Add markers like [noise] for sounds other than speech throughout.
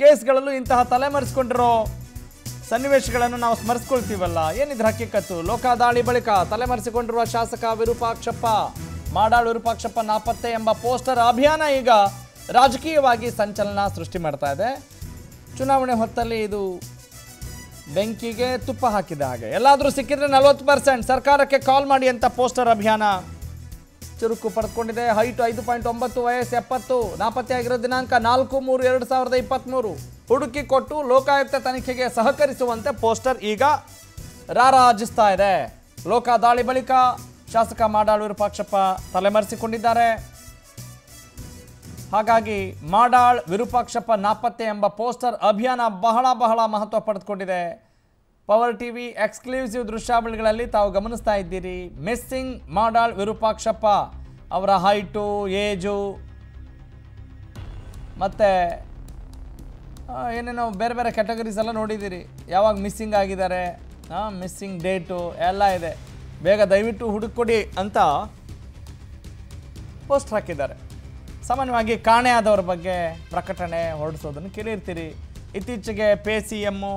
ಕೇಸ್ಗಳಲ್ಲೂ ಇಂತಹ ತಲೆಮರೆಸ್ಕೊಂಡಿರೋ ಸನ್ನಿವೇಶಗಳನ್ನು ನಾವು ಸ್ಮರಿಸ್ಕೊಳ್ತೀವಲ್ಲ ಏನಿದ್ರ ಹಕ್ಕಿಕತ್ತು ಲೋಕದಾಳಿ ಬಳಿಕ ತಲೆಮರೆಸಿಕೊಂಡಿರುವ ಶಾಸಕ ವಿರೂಪಾಕ್ಷಪ್ಪ ಮಾಡಾಳು ವಿರೂಪಾಕ್ಷಪ್ಪ ನಾಪತ್ತೆ ಎಂಬ ಪೋಸ್ಟರ್ ಅಭಿಯಾನ ಈಗ ರಾಜಕೀಯವಾಗಿ ಸಂಚಲನ ಸೃಷ್ಟಿ ಮಾಡ್ತಾ ಇದೆ ಚುನಾವಣೆ ಹೊತ್ತಲ್ಲಿ ಇದು ಬೆಂಕಿಗೆ ತುಪ್ಪ ಹಾಕಿದ ಹಾಗೆ ಎಲ್ಲಾದರೂ ಸಿಕ್ಕಿದ್ರೆ ನಲವತ್ತು ಪರ್ಸೆಂಟ್ ಸರ್ಕಾರಕ್ಕೆ ಕಾಲ್ ಮಾಡಿ ಅಂತ ಪೋಸ್ಟರ್ ಅಭಿಯಾನ ಚುರುಕು ಪಡೆದುಕೊಂಡಿದೆ ಹೈಟ್ ಐದು ಪಾಯಿಂಟ್ ಒಂಬತ್ತು ವಯಸ್ಸು ಎಪ್ಪತ್ತು ನಾಪತ್ತೆಯಾಗಿರೋ ದಿನಾಂಕ ನಾಲ್ಕು ಮೂರು ಎರಡು ಸಾವಿರದ ಇಪ್ಪತ್ತ್ಮೂರು ಹುಡುಕಿ ಕೊಟ್ಟು ಲೋಕಾಯುಕ್ತ ತನಿಖೆಗೆ ಸಹಕರಿಸುವಂತೆ ಪೋಸ್ಟರ್ ಈಗ ರಾರಾಜಿಸ್ತಾ ಇದೆ ಲೋಕ ದಾಳಿ ಬಳಿಕ ಶಾಸಕ ಮಾಡಾಳ್ ವಿರೂಪಾಕ್ಷಪ್ಪ ತಲೆಮರೆಸಿಕೊಂಡಿದ್ದಾರೆ ಹಾಗಾಗಿ ಮಾಡಾಳ್ ವಿರೂಪಾಕ್ಷಪ್ಪ ನಾಪತ್ತೆ ಎಂಬ ಪೋಸ್ಟರ್ ಅಭಿಯಾನ ಬಹಳ ಬಹಳ ಮಹತ್ವ ಪಡೆದುಕೊಂಡಿದೆ ಪವರ್ ಟಿವಿ ಎಕ್ಸ್ಕ್ಲೂಸಿವ್ ದೃಶ್ಯಾವಳಿಗಳಲ್ಲಿ ತಾವು ಗಮನಿಸ್ತಾ ಇದ್ದೀರಿ ಮಿಸ್ಸಿಂಗ್ ಮಾಡಾಳ್ ವಿರೂಪಾಕ್ಷಪ್ಪ ಅವರ ಹೈಟು ಏಜು ಮತ್ತು ಏನೇನೋ ಬೇರೆ ಬೇರೆ ಕ್ಯಾಟಗರೀಸ್ ಎಲ್ಲ ನೋಡಿದ್ದೀರಿ ಯಾವಾಗ ಮಿಸ್ಸಿಂಗ್ ಆಗಿದ್ದಾರೆ ಹಾಂ ಮಿಸ್ಸಿಂಗ್ ಡೇಟು ಎಲ್ಲ ಇದೆ ಬೇಗ ದಯವಿಟ್ಟು ಹುಡುಕೊಡಿ ಅಂತ ಪೋಸ್ಟ್ ಹಾಕಿದ್ದಾರೆ ಸಾಮಾನ್ಯವಾಗಿ ಕಾಣೆ ಆದವ್ರ ಬಗ್ಗೆ ಪ್ರಕಟಣೆ ಹೊರಡಿಸೋದನ್ನು ಕೇಳಿರ್ತೀರಿ ಇತ್ತೀಚೆಗೆ ಪೇ ಸಿ ಎಮ್ಮು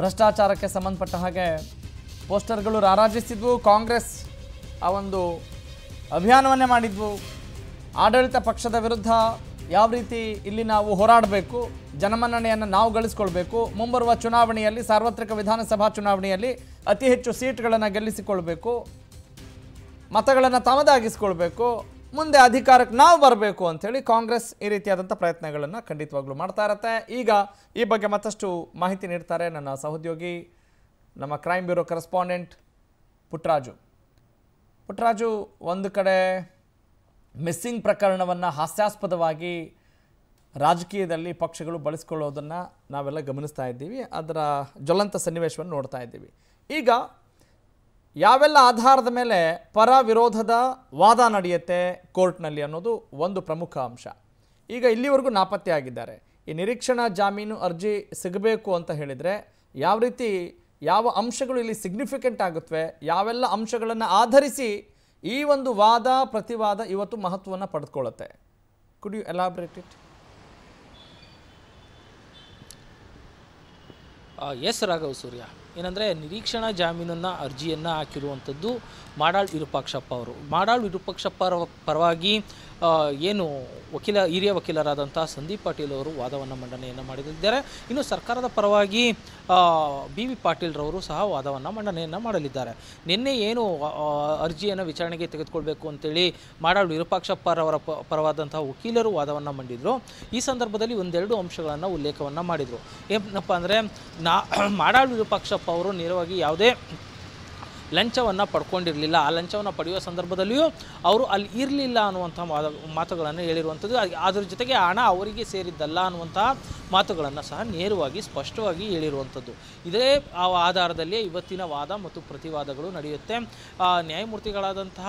ಭ್ರಷ್ಟಾಚಾರಕ್ಕೆ ಸಂಬಂಧಪಟ್ಟ ಹಾಗೆ ಪೋಸ್ಟರ್ಗಳು ರಾರಾಜಿಸಿದ್ವು ಕಾಂಗ್ರೆಸ್ ಆ ಒಂದು ಅಭಿಯಾನವನ್ನೇ ಮಾಡಿದ್ವು ಆಡಳಿತ ಪಕ್ಷದ ವಿರುದ್ಧ ಯಾವ ರೀತಿ ಇಲ್ಲಿ ನಾವು ಹೋರಾಡಬೇಕು ಜನಮನ್ನಣೆಯನ್ನು ನಾವು ಗಳಿಸ್ಕೊಳ್ಬೇಕು ಮುಂಬರುವ ಚುನಾವಣೆಯಲ್ಲಿ ಸಾರ್ವತ್ರಿಕ ವಿಧಾನಸಭಾ ಚುನಾವಣೆಯಲ್ಲಿ ಅತಿ ಹೆಚ್ಚು ಸೀಟ್ಗಳನ್ನು ಗೆಲ್ಲಿಸಿಕೊಳ್ಬೇಕು ಮತಗಳನ್ನು ತಮದಾಗಿಸ್ಕೊಳ್ಬೇಕು ಮುಂದೆ ಅಧಿಕಾರಕ್ಕೆ ನಾವು ಬರಬೇಕು ಅಂಥೇಳಿ ಕಾಂಗ್ರೆಸ್ ಈ ರೀತಿಯಾದಂಥ ಪ್ರಯತ್ನಗಳನ್ನು ಖಂಡಿತವಾಗ್ಲೂ ಮಾಡ್ತಾ ಇರತ್ತೆ ಈಗ ಈ ಬಗ್ಗೆ ಮತ್ತಷ್ಟು ಮಾಹಿತಿ ನೀಡ್ತಾರೆ ನನ್ನ ಸಹೋದ್ಯೋಗಿ ನಮ್ಮ crime bureau correspondent Putraju Puttaraju ಒಂದು ಕಡೆ ಮಿಸ್ಸಿಂಗ್ ಪ್ರಕರಣವನ್ನು ಹಾಸ್ಯಾಸ್ಪದವಾಗಿ ರಾಜಕೀಯದಲ್ಲಿ ಪಕ್ಷಗಳು ಬಳಸ್ಕೊಳ್ಳೋದನ್ನು ನಾವೆಲ್ಲ ಗಮನಿಸ್ತಾ ಇದ್ದೀವಿ ಅದರ ಜ್ವಲಂತ ಸನ್ನಿವೇಶವನ್ನು ನೋಡ್ತಾ ಇದ್ದೀವಿ ಈಗ ಯಾವೆಲ್ಲ ಆಧಾರದ ಮೇಲೆ ಪರ ವಿರೋಧದ ವಾದ ನಡೆಯುತ್ತೆ ಕೋರ್ಟ್ನಲ್ಲಿ ಅನ್ನೋದು ಒಂದು ಪ್ರಮುಖ ಅಂಶ ಈಗ ಇಲ್ಲಿವರೆಗೂ ನಾಪತ್ತೆ ಆಗಿದ್ದಾರೆ ಈ ನಿರೀಕ್ಷಣಾ ಜಾಮೀನು ಅರ್ಜಿ ಸಿಗಬೇಕು ಅಂತ ಹೇಳಿದರೆ ಯಾವ ರೀತಿ ಯಾವ ಅಂಶಗಳು ಇಲ್ಲಿ ಸಿಗ್ನಿಫಿಕೆಂಟ್ ಆಗುತ್ತವೆ ಯಾವೆಲ್ಲ ಅಂಶಗಳನ್ನು ಆಧರಿಸಿ ಈ ಒಂದು ವಾದ ಪ್ರತಿವಾದ ಇವತ್ತು ಮಹತ್ವವನ್ನು ಪಡೆದುಕೊಳ್ಳುತ್ತೆ could you elaborate it yes Raghav Surya ಏನಂದರೆ ನಿರೀಕ್ಷಣಾ ಜಾಮೀನನ್ನು ಅರ್ಜಿಯನ್ನು ಹಾಕಿರುವಂಥದ್ದು ಮಾಡಾಳ್ ವಿರೂಪಾಕ್ಷಪ್ಪ ಅವರು ಮಾಡಾಳ್ ವಿರೂಪಾಕ್ಷಪ್ಪ ಅವರ ಪರವಾಗಿ ಏನು ವಕೀಲ ಹಿರಿಯ ವಕೀಲರಾದಂಥ ಸಂದೀಪ್ ಪಾಟೀಲ್ ಅವರು ವಾದವನ್ನು ಮಂಡನೆಯನ್ನು ಮಾಡಲಿದ್ದಾರೆ ಇನ್ನು ಸರ್ಕಾರದ ಪರವಾಗಿ ಬಿ ವಿ ಪಾಟೀಲ್ರವರು ಸಹ ವಾದವನ್ನು ಮಂಡನೆಯನ್ನು ಮಾಡಲಿದ್ದಾರೆ ನಿನ್ನೆ ಏನು ಅರ್ಜಿಯನ್ನು ವಿಚಾರಣೆಗೆ ತೆಗೆದುಕೊಳ್ಬೇಕು ಅಂತೇಳಿ ಮಾಡಾಳು ವಿರೂಪಾಕ್ಷಪ್ಪರವರ ಪರವಾದಂತಹ ವಕೀಲರು ವಾದವನ್ನು ಮಂಡಿದರು ಈ ಸಂದರ್ಭದಲ್ಲಿ ಒಂದೆರಡು ಅಂಶಗಳನ್ನು ಉಲ್ಲೇಖವನ್ನು ಮಾಡಿದರು ಏನಪ್ಪ ಅಂದರೆ ನಾ [clears throat] ಮಾಡಾಳು ವಿರೂಪಾಕ್ಷಪ್ಪ ಅವರು ನೇರವಾಗಿ ಯಾವುದೇ ಲಂಚವನ್ನು ಪಡ್ಕೊಂಡಿರಲಿಲ್ಲ ಆ ಲಂಚವನ್ನು ಪಡೆಯುವ ಸಂದರ್ಭದಲ್ಲಿಯೂ ಅವರು ಅಲ್ಲಿ ಇರಲಿಲ್ಲ ಅನ್ನುವಂಥ ಮಾತುಗಳನ್ನು ಹೇಳಿರುವಂಥದ್ದು ಅದರ ಜೊತೆಗೆ ಹಣ ಅವರಿಗೆ ಸೇರಿದ್ದಲ್ಲ ಅನ್ನುವಂತಹ ಮಾತುಗಳನ್ನು ಸಹ ನೇರವಾಗಿ ಸ್ಪಷ್ಟವಾಗಿ ಹೇಳಿರುವಂಥದ್ದು ಇದೇ ಆ ಆಧಾರದಲ್ಲಿ ಇವತ್ತಿನ ವಾದ ಮತ್ತು ಪ್ರತಿವಾದಗಳು ನಡೆಯುತ್ತೆ ನ್ಯಾಯಮೂರ್ತಿಗಳಾದಂತಹ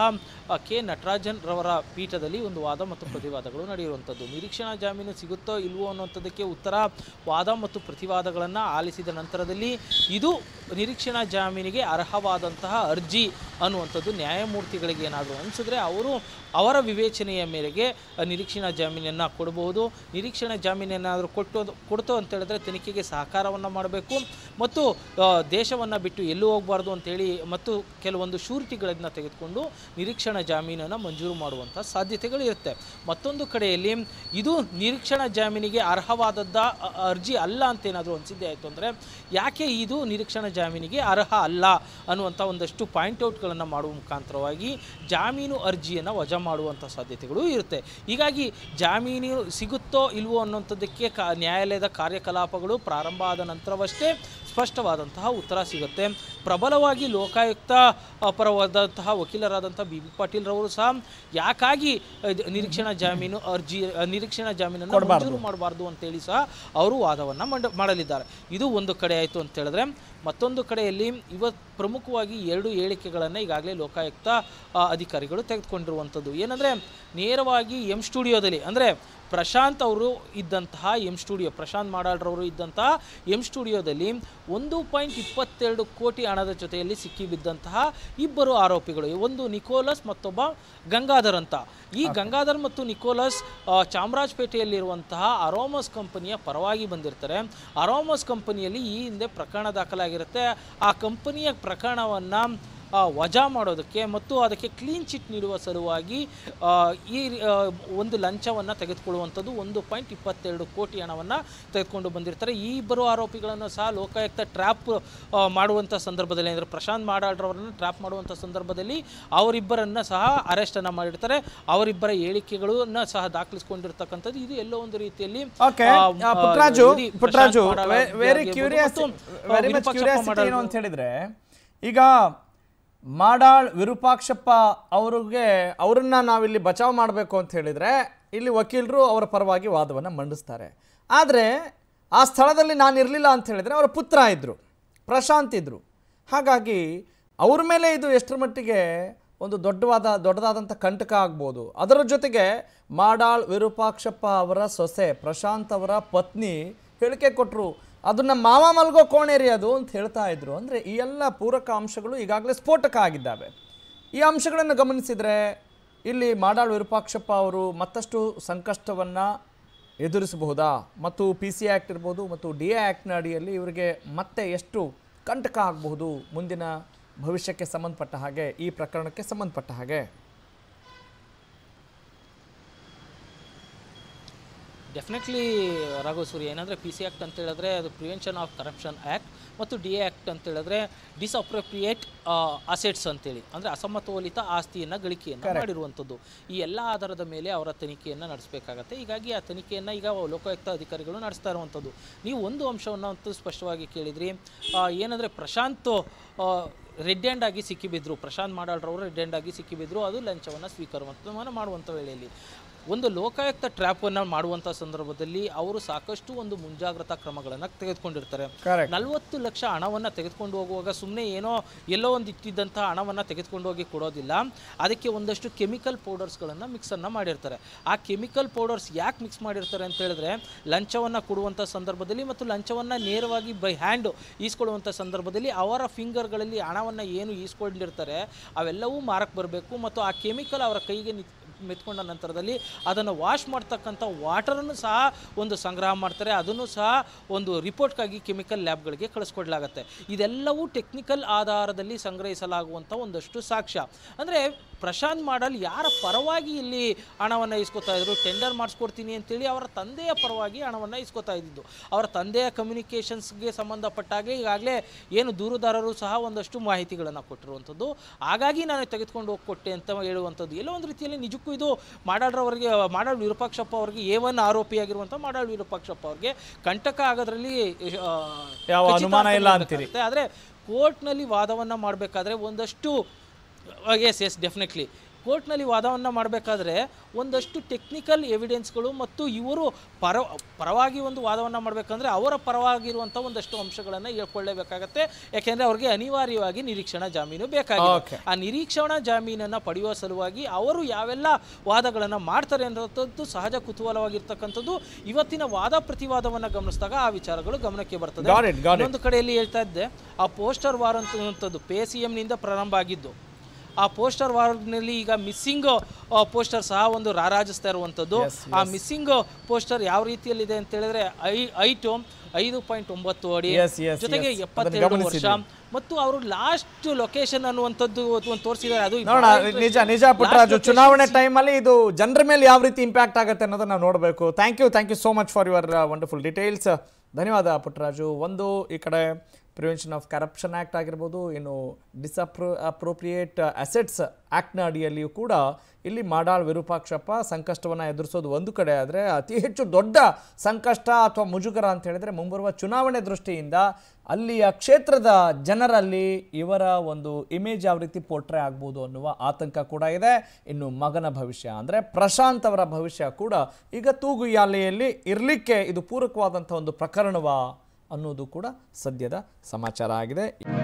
ಕೆ ನಟರಾಜನ್ ರವರ ಪೀಠದಲ್ಲಿ ಒಂದು ವಾದ ಮತ್ತು ಪ್ರತಿವಾದಗಳು ನಡೆಯುವಂಥದ್ದು ನಿರೀಕ್ಷಣಾ ಜಾಮೀನು ಸಿಗುತ್ತೋ ಇಲ್ವೋ ಅನ್ನುವಂಥದ್ದಕ್ಕೆ ಉತ್ತರ ವಾದ ಮತ್ತು ಪ್ರತಿವಾದಗಳನ್ನು ಆಲಿಸಿದ ನಂತರದಲ್ಲಿ ಇದು ನಿರೀಕ್ಷಣಾ ಜಾಮೀನಿಗೆ ಅರ್ಹವಾದಂತಹ ಅರ್ಜಿ ಅನ್ನುವಂಥದ್ದು ನ್ಯಾಯಮೂರ್ತಿಗಳಿಗೆ ಏನಾದರೂ ಅನಿಸಿದ್ರೆ ಅವರು ಅವರ ವಿವೇಚನೆಯ ಮೇರೆಗೆ ನಿರೀಕ್ಷಣಾ ಜಾಮೀನನ್ನು ಕೊಡಬಹುದು ನಿರೀಕ್ಷಣಾ ಜಾಮೀನೇನಾದರೂ ಕೊಟ್ಟು ಕೊಡ್ತು ಅಂತ ಹೇಳಿದ್ರೆ ತನಿಖೆಗೆ ಸಹಕಾರವನ್ನು ಮಾಡಬೇಕು ಮತ್ತು ದೇಶವನ್ನು ಬಿಟ್ಟು ಎಲ್ಲೂ ಹೋಗಬಾರ್ದು ಅಂತೇಳಿ ಮತ್ತು ಕೆಲವೊಂದು ಶೂರಿಟಿಗಳನ್ನು ತೆಗೆದುಕೊಂಡು ನಿರೀಕ್ಷಣಾ ಜಾಮೀನನ್ನು ಮಂಜೂರು ಮಾಡುವಂಥ ಸಾಧ್ಯತೆಗಳು ಇರುತ್ತೆ ಮತ್ತೊಂದು ಕಡೆಯಲ್ಲಿ ಇದು ನಿರೀಕ್ಷಣಾ ಜಾಮೀನಿಗೆ ಅರ್ಹವಾದದ್ದ ಅರ್ಜಿ ಅಲ್ಲ ಏನಾದರೂ ಅನಿಸಿದ್ದೆ ಆಯಿತು ಅಂದರೆ ಯಾಕೆ ಇದು ನಿರೀಕ್ಷಣಾ ಜಾಮೀನಿಗೆ ಅರ್ಹ ಅಲ್ಲ ಅನ್ನುವಂಥ ಒಂದು ಒಂದಷ್ಟು ಪಾಯಿಂಟ್ಔಟ್ಗಳನ್ನು ಮಾಡುವ ಮುಖಾಂತರವಾಗಿ ಜಾಮೀನು ಅರ್ಜಿಯನ್ನು ವಜಾ ಮಾಡುವಂಥ ಸಾಧ್ಯತೆಗಳು ಇರುತ್ತೆ ಹೀಗಾಗಿ ಜಾಮೀನು ಸಿಗುತ್ತೋ ಇಲ್ವೋ ಅನ್ನೋಂಥದ್ದಕ್ಕೆ ನ್ಯಾಯಾಲಯದ ಕಾರ್ಯಕಲಾಪಗಳು ಪ್ರಾರಂಭ ಆದ ನಂತರವಷ್ಟೇ ಸ್ಪಷ್ಟವಾದಂತಹ ಉತ್ತರ ಸಿಗುತ್ತೆ ಪ್ರಬಲವಾಗಿ ಲೋಕಾಯುಕ್ತ ಪರವಾದಂತಹ ವಕೀಲರಾದಂಥ ಬಿ ಬಿ ಪಾಟೀಲ್ರವರು ಸಹ ಯಾಕಾಗಿ ನಿರೀಕ್ಷಣಾ ಜಾಮೀನು ಅರ್ಜಿ ನಿರೀಕ್ಷಣಾ ಜಾಮೀನನ್ನು ಮಂಜೂರು ಮಾಡಬಾರ್ದು ಅಂತೇಳಿ ಸಹ ಅವರು ವಾದವನ್ನು ಮಾಡಲಿದ್ದಾರೆ ಇದು ಒಂದು ಕಡೆ ಆಯಿತು ಅಂತ ಹೇಳಿದ್ರೆ ಮತ್ತೊಂದು ಕಡೆಯಲ್ಲಿ ಇವತ್ತು ಪ್ರಮುಖವಾಗಿ ಎರಡು ಹೇಳಿಕೆಗಳನ್ನು ಈಗಾಗಲೇ ಲೋಕಾಯುಕ್ತ ಅಧಿಕಾರಿಗಳು ತೆಗೆದುಕೊಂಡಿರುವಂಥದ್ದು ಏನಂದರೆ ನೇರವಾಗಿ ಎಮ್ ಸ್ಟುಡಿಯೋದಲ್ಲಿ ಅಂದರೆ ಪ್ರಶಾಂತ್ ಅವರು ಇದ್ದಂತಹ ಎಂ ಸ್ಟುಡಿಯೋ ಪ್ರಶಾಂತ್ ಮಾಡಾಳ್ರವರು ಇದ್ದಂತಹ ಎಂ ಸ್ಟುಡಿಯೋದಲ್ಲಿ ಒಂದು ಪಾಯಿಂಟ್ ಇಪ್ಪತ್ತೆರಡು ಕೋಟಿ ಹಣದ ಜೊತೆಯಲ್ಲಿ ಸಿಕ್ಕಿಬಿದ್ದಂತಹ ಇಬ್ಬರು ಆರೋಪಿಗಳು ಒಂದು ನಿಕೋಲಸ್ ಮತ್ತೊಬ್ಬ ಗಂಗಾಧರ್ ಅಂತ ಈ ಗಂಗಾಧರ್ ಮತ್ತು ನಿಕೋಲಸ್ ಚಾಮರಾಜಪೇಟೆಯಲ್ಲಿರುವಂತಹ ಅರೋಮಸ್ ಕಂಪನಿಯ ಪರವಾಗಿ ಬಂದಿರ್ತಾರೆ ಅರೋಮಸ್ ಕಂಪನಿಯಲ್ಲಿ ಈ ಹಿಂದೆ ಪ್ರಕರಣ ದಾಖಲಾಗಿರುತ್ತೆ ಆ ಕಂಪನಿಯ ಪ್ರಕರಣವನ್ನು ವಜಾ ಮಾಡೋದಕ್ಕೆ ಮತ್ತು ಅದಕ್ಕೆ ಕ್ಲೀನ್ ಚಿಟ್ ನೀಡುವ ಸಲುವಾಗಿ ಈ ಒಂದು ಲಂಚವನ್ನು ತೆಗೆದುಕೊಳ್ಳುವಂಥದ್ದು ಒಂದು ಪಾಯಿಂಟ್ ಇಪ್ಪತ್ತೆರಡು ಕೋಟಿ ಹಣವನ್ನು ತೆಗೆದುಕೊಂಡು ಬಂದಿರ್ತಾರೆ ಈ ಇಬ್ಬರು ಆರೋಪಿಗಳನ್ನು ಸಹ ಲೋಕಾಯುಕ್ತ ಟ್ರ್ಯಾಪ್ ಮಾಡುವಂಥ ಸಂದರ್ಭದಲ್ಲಿ ಅಂದರೆ ಪ್ರಶಾಂತ್ ಮಾಡಾಳ್ರವರನ್ನ ಟ್ರ್ಯಾಪ್ ಮಾಡುವಂಥ ಸಂದರ್ಭದಲ್ಲಿ ಅವರಿಬ್ಬರನ್ನು ಸಹ ಅರೆಸ್ಟನ್ನು ಮಾಡಿರ್ತಾರೆ ಅವರಿಬ್ಬರ ಹೇಳಿಕೆಗಳನ್ನು ಸಹ ದಾಖಲಿಸಿಕೊಂಡಿರ್ತಕ್ಕಂಥದ್ದು ಇದು ಎಲ್ಲೋ ಒಂದು ರೀತಿಯಲ್ಲಿ ವೆರಿ ಕ್ಯೂರಿಯಸ್ ಅಂತ ಹೇಳಿದ್ರೆ ಈಗ ಮಾಡಾಳ್ ವಿರೂಪಾಕ್ಷಪ್ಪ ಅವರಿಗೆ ಅವರನ್ನು ನಾವಿಲ್ಲಿ ಬಚಾವ್ ಮಾಡಬೇಕು ಅಂತ ಹೇಳಿದರೆ ಇಲ್ಲಿ ವಕೀಲರು ಅವರ ಪರವಾಗಿ ವಾದವನ್ನು ಮಂಡಿಸ್ತಾರೆ ಆದರೆ ಆ ಸ್ಥಳದಲ್ಲಿ ನಾನು ಇರಲಿಲ್ಲ ಅಂತ ಹೇಳಿದರೆ ಅವರ ಪುತ್ರ ಇದ್ದರು ಪ್ರಶಾಂತ್ ಇದ್ದರು ಹಾಗಾಗಿ ಅವ್ರ ಮೇಲೆ ಇದು ಎಷ್ಟರ ಮಟ್ಟಿಗೆ ಒಂದು ದೊಡ್ಡವಾದ ದೊಡ್ಡದಾದಂಥ ಕಂಟಕ ಆಗ್ಬೋದು ಅದರ ಜೊತೆಗೆ ಮಾಡಾಳ್ ವಿರೂಪಾಕ್ಷಪ್ಪ ಅವರ ಸೊಸೆ ಪ್ರಶಾಂತ್ ಅವರ ಪತ್ನಿ ಹೇಳಿಕೆ ಕೊಟ್ಟರು ಅದನ್ನು ನಮ್ಮ ಮಾವ ಮಲ್ಗೋ ಕೋಣೆರಿ ಅದು ಅಂತ ಹೇಳ್ತಾ ಇದ್ರು ಅಂದರೆ ಈ ಎಲ್ಲ ಪೂರಕ ಅಂಶಗಳು ಈಗಾಗಲೇ ಸ್ಫೋಟಕ ಆಗಿದ್ದಾವೆ ಈ ಅಂಶಗಳನ್ನು ಗಮನಿಸಿದರೆ ಇಲ್ಲಿ ಮಾಡಾಳು ವಿರೂಪಾಕ್ಷಪ್ಪ ಅವರು ಮತ್ತಷ್ಟು ಸಂಕಷ್ಟವನ್ನು ಎದುರಿಸಬಹುದಾ ಮತ್ತು ಪಿ ಸಿ ಆ್ಯಕ್ಟ್ ಇರ್ಬೋದು ಮತ್ತು ಡಿ ಎ ಆ್ಯಕ್ಟ್ನ ಅಡಿಯಲ್ಲಿ ಇವರಿಗೆ ಮತ್ತೆ ಎಷ್ಟು ಕಂಟಕ ಆಗಬಹುದು ಮುಂದಿನ ಭವಿಷ್ಯಕ್ಕೆ ಸಂಬಂಧಪಟ್ಟ ಹಾಗೆ ಈ ಪ್ರಕರಣಕ್ಕೆ ಸಂಬಂಧಪಟ್ಟ ಹಾಗೆ ಡೆಫಿನೆಟ್ಲಿ ರಾಘವ್ ಸೂರಿ ಏನಂದರೆ ಪಿ ಸಿ ಆ್ಯಕ್ಟ್ ಅಂತ ಹೇಳಿದ್ರೆ ಅದು ಪ್ರಿವೆನ್ಷನ್ ಆಫ್ ಕರಪ್ಷನ್ ಆ್ಯಕ್ಟ್ ಮತ್ತು ಡಿ ಎ ಆ್ಯಕ್ಟ್ ಅಂತ ಹೇಳಿದ್ರೆ ಡಿಸ್ಅಪ್ರೋಪ್ರಿಯೇಟ್ ಅಸೆಟ್ಸ್ ಅಂತೇಳಿ ಅಂದರೆ ಅಸಮತೋಲಿತ ಆಸ್ತಿಯನ್ನು ಗಳಿಕೆಯನ್ನು ಮಾಡಿರುವಂಥದ್ದು ಈ ಎಲ್ಲ ಆಧಾರದ ಮೇಲೆ ಅವರ ತನಿಖೆಯನ್ನು ನಡೆಸಬೇಕಾಗತ್ತೆ ಹೀಗಾಗಿ ಆ ತನಿಖೆಯನ್ನು ಈಗ ಲೋಕಾಯುಕ್ತ ಅಧಿಕಾರಿಗಳು ನಡೆಸ್ತಾ ಇರುವಂಥದ್ದು ನೀವು ಒಂದು ಅಂಶವನ್ನು ಅಂತೂ ಸ್ಪಷ್ಟವಾಗಿ ಕೇಳಿದ್ರಿ ಏನಂದರೆ ಪ್ರಶಾಂತ್ ರೆಡ್ ಹ್ಯಾಂಡ್ ಆಗಿ ಸಿಕ್ಕಿಬಿದ್ದರು ಪ್ರಶಾಂತ್ ಮಾಡಾಳ್ರವರು ರೆಡ್ ಹ್ಯಾಂಡ್ ಆಗಿ ಸಿಕ್ಕಿಬಿದ್ರು ಅದು ಲಂಚವನ್ನು ಸ್ವೀಕಾರ ಮಾಡುವಂಥ ವೇಳೆಯಲ್ಲಿ ಒಂದು ಲೋಕಾಯುಕ್ತ ಟ್ರ್ಯಾಪನ್ನು ಮಾಡುವಂಥ ಸಂದರ್ಭದಲ್ಲಿ ಅವರು ಸಾಕಷ್ಟು ಒಂದು ಮುಂಜಾಗ್ರತಾ ಕ್ರಮಗಳನ್ನು ತೆಗೆದುಕೊಂಡಿರ್ತಾರೆ ನಲವತ್ತು ಲಕ್ಷ ಹಣವನ್ನು ತೆಗೆದುಕೊಂಡು ಹೋಗುವಾಗ ಸುಮ್ಮನೆ ಏನೋ ಎಲ್ಲೋ ಒಂದು ಇಟ್ಟಿದ್ದಂಥ ಹಣವನ್ನು ತೆಗೆದುಕೊಂಡು ಹೋಗಿ ಕೊಡೋದಿಲ್ಲ ಅದಕ್ಕೆ ಒಂದಷ್ಟು ಕೆಮಿಕಲ್ ಪೌಡರ್ಸ್ಗಳನ್ನು ಮಿಕ್ಸನ್ನು ಮಾಡಿರ್ತಾರೆ ಆ ಕೆಮಿಕಲ್ ಪೌಡರ್ಸ್ ಯಾಕೆ ಮಿಕ್ಸ್ ಮಾಡಿರ್ತಾರೆ ಅಂತ ಹೇಳಿದ್ರೆ ಲಂಚವನ್ನು ಕೊಡುವಂಥ ಸಂದರ್ಭದಲ್ಲಿ ಮತ್ತು ಲಂಚವನ್ನು ನೇರವಾಗಿ ಬೈ ಹ್ಯಾಂಡ್ ಈಸ್ಕೊಳ್ಳುವಂಥ ಸಂದರ್ಭದಲ್ಲಿ ಅವರ ಫಿಂಗರ್ಗಳಲ್ಲಿ ಹಣವನ್ನು ಏನು ಈಸ್ಕೊಂಡಿರ್ತಾರೆ ಅವೆಲ್ಲವೂ ಮಾರಕ್ಕೆ ಬರಬೇಕು ಮತ್ತು ಆ ಕೆಮಿಕಲ್ ಅವರ ಕೈಗೆ ನಿ ಮೆತ್ಕೊಂಡ ನಂತರದಲ್ಲಿ ಅದನ್ನು ವಾಶ್ ಮಾಡ್ತಕ್ಕಂಥ ವಾಟರನ್ನು ಸಹ ಒಂದು ಸಂಗ್ರಹ ಮಾಡ್ತಾರೆ ಅದನ್ನು ಸಹ ಒಂದು ರಿಪೋರ್ಟ್ಗಾಗಿ ಕೆಮಿಕಲ್ ಲ್ಯಾಬ್ಗಳಿಗೆ ಕಳಿಸ್ಕೊಡ್ಲಾಗತ್ತೆ ಇದೆಲ್ಲವೂ ಟೆಕ್ನಿಕಲ್ ಆಧಾರದಲ್ಲಿ ಸಂಗ್ರಹಿಸಲಾಗುವಂಥ ಒಂದಷ್ಟು ಸಾಕ್ಷ್ಯ ಅಂದರೆ ಪ್ರಶಾಂತ್ ಮಾಡಲ್ ಯಾರ ಪರವಾಗಿ ಇಲ್ಲಿ ಹಣವನ್ನು ಇಸ್ಕೊತಾ ಇದ್ರು ಟೆಂಡರ್ ಮಾಡಿಸ್ಕೊಡ್ತೀನಿ ಅಂತೇಳಿ ಅವರ ತಂದೆಯ ಪರವಾಗಿ ಹಣವನ್ನು ಇಸ್ಕೊತಾ ಇದ್ದಿದ್ದು ಅವರ ತಂದೆಯ ಕಮ್ಯುನಿಕೇಷನ್ಸ್ಗೆ ಸಂಬಂಧಪಟ್ಟಾಗೆ ಈಗಾಗಲೇ ಏನು ದೂರುದಾರರು ಸಹ ಒಂದಷ್ಟು ಮಾಹಿತಿಗಳನ್ನು ಕೊಟ್ಟಿರುವಂಥದ್ದು ಹಾಗಾಗಿ ನಾನು ತೆಗೆದುಕೊಂಡು ಹೋಗಿ ಕೊಟ್ಟೆ ಅಂತ ಹೇಳುವಂಥದ್ದು ಎಲ್ಲೋ ಒಂದು ರೀತಿಯಲ್ಲಿ ನಿಜಕ್ಕೂ ಇದು ಮಾಡಾಳ್ರವರಿಗೆ ಮಾಡಾಳ್ ವಿರೂಪಾಕ್ಷಪ್ಪ ಅವರಿಗೆ ಎ ಒನ್ ಆರೋಪಿಯಾಗಿರುವಂಥ ಮಾಡಾಳ್ ವಿರೂಪಾಕ್ಷಪ್ಪ ಅವರಿಗೆ ಕಂಟಕ ಆಗೋದ್ರಲ್ಲಿ ಯಾವ ಅನುಮಾನ ಇಲ್ಲ ಅಂತೀರಿ ಆದರೆ ಕೋರ್ಟ್ನಲ್ಲಿ ವಾದವನ್ನ ಮಾಡಬೇಕಾದ್ರೆ ಒಂದಷ್ಟು ಎಸ್ ಎಸ್ ಡೆಫಿನೆಟ್ಲಿ ಕೋರ್ಟ್ನಲ್ಲಿ ವಾದವನ್ನು ಮಾಡಬೇಕಾದ್ರೆ ಒಂದಷ್ಟು ಟೆಕ್ನಿಕಲ್ ಎವಿಡೆನ್ಸ್ಗಳು ಮತ್ತು ಇವರು ಪರ ಪರವಾಗಿ ಒಂದು ವಾದವನ್ನು ಮಾಡಬೇಕಂದ್ರೆ ಅವರ ಪರವಾಗಿರುವಂಥ ಒಂದಷ್ಟು ಅಂಶಗಳನ್ನು ಹೇಳ್ಕೊಳ್ಳೇಬೇಕಾಗತ್ತೆ ಯಾಕೆಂದರೆ ಅವ್ರಿಗೆ ಅನಿವಾರ್ಯವಾಗಿ ನಿರೀಕ್ಷಣಾ ಜಾಮೀನು ಬೇಕಾಗಿದೆ ಆ ನಿರೀಕ್ಷಣಾ ಜಾಮೀನನ್ನು ಪಡೆಯುವ ಸಲುವಾಗಿ ಅವರು ಯಾವೆಲ್ಲ ವಾದಗಳನ್ನು ಮಾಡ್ತಾರೆ ಅನ್ನೋಂಥದ್ದು ಸಹಜ ಕುತೂಹಲವಾಗಿರ್ತಕ್ಕಂಥದ್ದು ಇವತ್ತಿನ ವಾದ ಪ್ರತಿವಾದವನ್ನು ಗಮನಿಸಿದಾಗ ಆ ವಿಚಾರಗಳು ಗಮನಕ್ಕೆ ಬರ್ತದೆ ಒಂದು ಕಡೆಯಲ್ಲಿ ಹೇಳ್ತಾ ಇದ್ದೆ ಆ ಪೋಸ್ಟರ್ ವಾರ್ ಅಂತದ್ದು ಪೇ ಸಿ ಎಂನಿಂದ ಪ್ರಾರಂಭ ಆಗಿದ್ದು ಆ ಪೋಸ್ಟರ್ ನಲ್ಲಿ ಈಗ ಮಿಸ್ಸಿಂಗ್ ಪೋಸ್ಟರ್ ಸಹ ಒಂದು ರಾರಾಜಿಸ್ತಾ ಇರುವಂಥದ್ದು ಆ ಮಿಸ್ಸಿಂಗ್ ಪೋಸ್ಟರ್ ಯಾವ ರೀತಿಯಲ್ಲಿದೆ ಅಂತ ಹೇಳಿದ್ರೆ ಐ ಐಟು ಐದು ಪಾಯಿಂಟ್ ಒಂಬತ್ತು ಅಡಿ ಜೊತೆಗೆ ಎಪ್ಪತ್ತೆರಡು ವರ್ಷ ಮತ್ತು ಅವರು ಲಾಸ್ಟ್ ಲೊಕೇಶನ್ ಅನ್ನುವಂಥದ್ದು ಒಂದು ತೋರಿಸಿದ್ದಾರೆ ಅದು ನಿಜ ನಿಜ ಪುಟ್ಟರಾಜು ಚುನಾವಣೆ ಟೈಮಲ್ಲಿ ಇದು ಜನರ ಮೇಲೆ ಯಾವ ರೀತಿ ಇಂಪ್ಯಾಕ್ಟ್ ಆಗುತ್ತೆ ಅನ್ನೋದನ್ನ ನಾವು ನೋಡಬೇಕು thank you thank you so much for your wonderful details ಧನ್ಯವಾದ ಪುಟ್ಟರಾಜು ಒಂದು ಈ ಕಡೆ ಪ್ರಿವೆನ್ಷನ್ ಆಫ್ ಕರಪ್ಷನ್ ಆ್ಯಕ್ಟ್ ಆಗಿರ್ಬೋದು ಇನ್ನು ಡಿಸಪ್ರೋ ಅಪ್ರೋಪ್ರಿಯೇಟ್ ಅಸೆಟ್ಸ್ ಆ್ಯಕ್ಟ್ನ ಅಡಿಯಲ್ಲಿಯೂ ಕೂಡ ಇಲ್ಲಿ ಮಾಡಾಳ್ ವಿರೂಪಾಕ್ಷಪ್ಪ ಸಂಕಷ್ಟವನ್ನು ಎದುರಿಸೋದು ಒಂದು ಕಡೆ ಆದರೆ ಅತಿ ಹೆಚ್ಚು ದೊಡ್ಡ ಸಂಕಷ್ಟ ಅಥವಾ ಮುಜುಗರ ಅಂತ ಹೇಳಿದರೆ ಮುಂಬರುವ ಚುನಾವಣೆ ದೃಷ್ಟಿಯಿಂದ ಅಲ್ಲಿಯ ಕ್ಷೇತ್ರದ ಜನರಲ್ಲಿ ಇವರ ಒಂದು ಇಮೇಜ್ ಯಾವ ರೀತಿ ಪೋಟ್ರೆ ಆಗ್ಬೋದು ಅನ್ನುವ ಆತಂಕ ಕೂಡ ಇದೆ ಇನ್ನು ಮಗನ ಭವಿಷ್ಯ ಅಂದರೆ ಪ್ರಶಾಂತ್ ಅವರ ಭವಿಷ್ಯ ಕೂಡ ಈಗ ತೂಗುಯಾಲೆಯಲ್ಲಿ ಇರಲಿಕ್ಕೆ ಇದು ಪೂರಕವಾದಂಥ ಒಂದು ಪ್ರಕರಣವ ಅನ್ನೋದು ಕೂಡ ಸದ್ಯದ ಸಮಾಚಾರ ಆಗಿದೆ